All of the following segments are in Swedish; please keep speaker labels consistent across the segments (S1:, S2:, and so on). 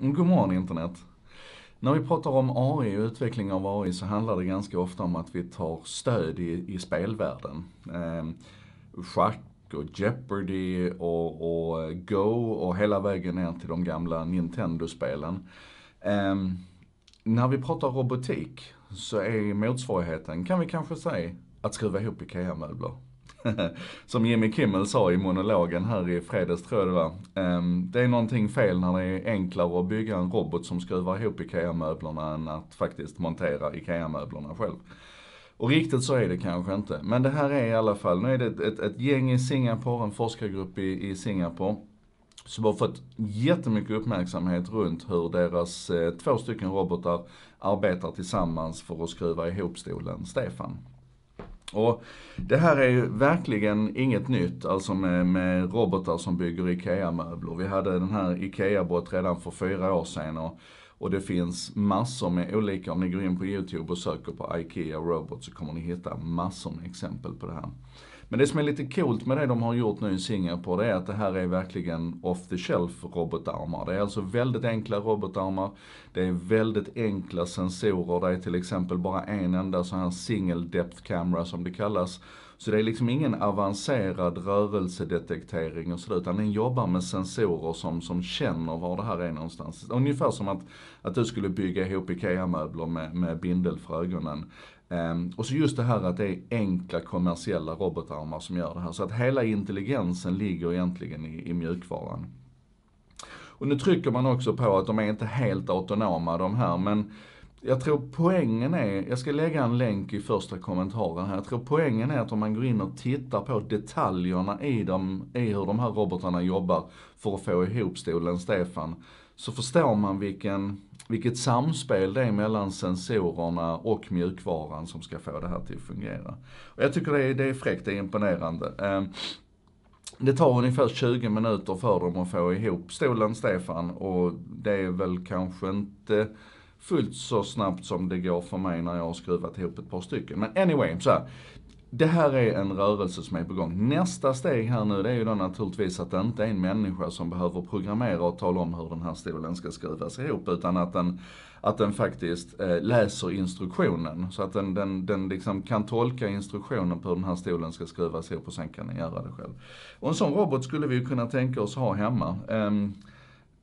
S1: Mm, god morgon internet. När vi pratar om AI och utveckling av AI så handlar det ganska ofta om att vi tar stöd i, i spelvärlden. Eh, schack och Jeopardy och, och, Go och hela vägen ner till de gamla Nintendo-spelen. Eh, när vi pratar robotik så är motsvarigheten, kan vi kanske säga, att skruva ihop IKEA-möbler. som Jimmy Kimmel sa i monologen här i fredags tror jag det var. Ehm, det är någonting fel när det är enklare att bygga en robot som skruvar ihop IKEA-möblerna än att faktiskt montera IKEA-möblerna själv. Och riktigt så är det kanske inte. Men det här är i alla fall, nu är det ett, ett, ett gäng i Singapore, en forskargrupp i, i Singapore som har fått jättemycket uppmärksamhet runt hur deras eh, två stycken robotar arbetar tillsammans för att skruva ihop stolen Stefan. Och det här är ju verkligen inget nytt, alltså med, med robotar som bygger IKEA-möbler. Vi hade den här IKEA-bot redan för fyra år sedan. Och och det finns massor med olika, om ni går in på YouTube och söker på IKEA Robot så kommer ni hitta massor med exempel på det här. Men det som är lite coolt med det de har gjort nu i Singapore, det är att det här är verkligen off the shelf robotarmar. Det är alltså väldigt enkla robotarmar. Det är väldigt enkla sensorer. Det är till exempel bara en enda sån här single depth camera som det kallas så det är liksom ingen avancerad rörelsedetektering och sådär, utan den jobbar med sensorer som, som känner var det här är någonstans. Ungefär som att, att du skulle bygga ihop IKEA-möbler med, med bindel för ögonen. Um, och så just det här att det är enkla kommersiella robotarmar som gör det här. Så att hela intelligensen ligger egentligen i, i mjukvaran. Och nu trycker man också på att de är inte helt autonoma de här, men jag tror poängen är, jag ska lägga en länk i första kommentaren här. Jag tror poängen är att om man går in och tittar på detaljerna i, dem, i hur de här robotarna jobbar för att få ihop stolen Stefan, så förstår man vilken, vilket samspel det är mellan sensorerna och mjukvaran som ska få det här till att fungera. Och jag tycker det är, det är fräckt, det är imponerande. Ehm, det tar ungefär 20 minuter för dem att få ihop stolen Stefan och det är väl kanske inte fullt så snabbt som det går för mig när jag har skruvat ihop ett par stycken. Men anyway, så här. Det här är en rörelse som är på gång. Nästa steg här nu det är ju då naturligtvis att det inte är en människa som behöver programmera och tala om hur den här stolen ska skruvas ihop utan att den, att den faktiskt eh, läser instruktionen. Så att den, den, den liksom kan tolka instruktionen på hur den här stolen ska skruvas ihop och sen kan den göra det själv. Och en sån robot skulle vi ju kunna tänka oss ha hemma. Eh,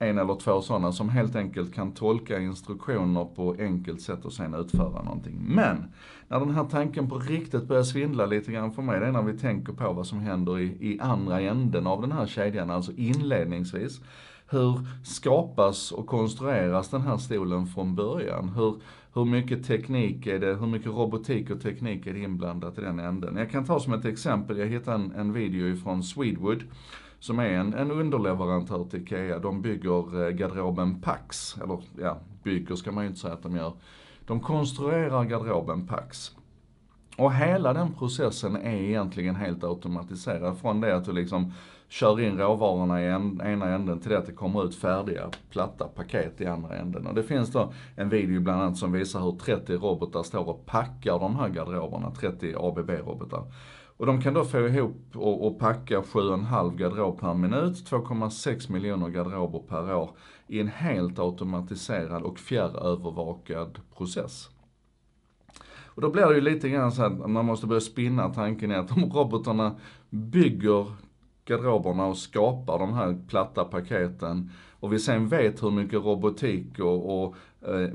S1: en eller två sådana som helt enkelt kan tolka instruktioner på enkelt sätt och sen utföra någonting. Men, när den här tanken på riktigt börjar svindla lite grann för mig, det är när vi tänker på vad som händer i, i andra änden av den här kedjan, alltså inledningsvis. Hur skapas och konstrueras den här stolen från början? Hur, hur mycket teknik är det, hur mycket robotik och teknik är det inblandat i den änden? Jag kan ta som ett exempel, jag hittade en, en video ifrån Swedwood som är en, en underleverantör till IKEA, de bygger eh, garderoben Pax. Eller ja, bygger ska man ju inte säga att de gör. De konstruerar garderoben Pax. Och hela den processen är egentligen helt automatiserad. Från det att du liksom kör in råvarorna i en, ena änden till det att det kommer ut färdiga platta paket i andra änden. Och det finns då en video bland annat som visar hur 30 robotar står och packar de här garderoberna, 30 ABB-robotar. Och de kan då få ihop och, och packa 7,5 garderob per minut, 2,6 miljoner garderober per år i en helt automatiserad och fjärrövervakad process. Och då blir det ju lite grann så att man måste börja spinna tanken i att om robotarna bygger garderoberna och skapar de här platta paketen och vi sen vet hur mycket robotik och, och Eh,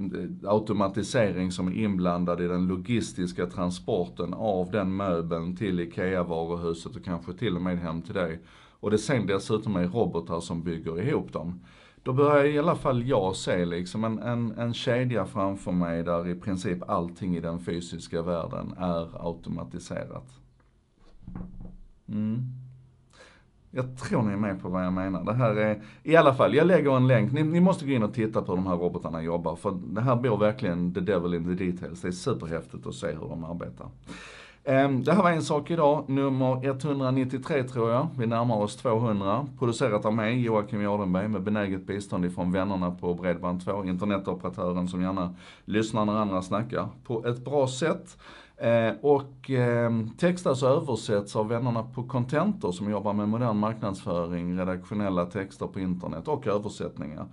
S1: automatisering som är inblandad i den logistiska transporten av den möbeln till IKEA-varuhuset och kanske till och med hem till dig. Och det sen dessutom är robotar som bygger ihop dem. Då börjar i alla fall jag se liksom en, en, en kedja framför mig där i princip allting i den fysiska världen är automatiserat. Jag tror ni är med på vad jag menar. Det här är, i alla fall, jag lägger en länk. Ni, ni måste gå in och titta på hur de här robotarna jobbar. För det här blir verkligen the devil in the details. Det är superhäftigt att se hur de arbetar. Ehm, det här var en sak idag, nummer 193 tror jag. Vi närmar oss 200. Producerat av mig, Joakim Jardenberg, med benäget bistånd ifrån vännerna på Bredband2, internetoperatören som gärna lyssnar när andra snackar på ett bra sätt. Eh, och ehm, textas alltså och översätts av vännerna på Contentor som jobbar med modern marknadsföring, redaktionella texter på internet och översättningar.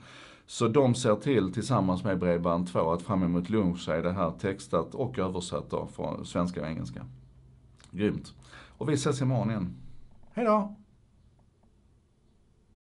S1: Så de ser till tillsammans med Bredband2 att fram emot lunch så är det här textat och översatt då från svenska och engelska. Grymt. Och vi ses imorgon igen. Hejdå!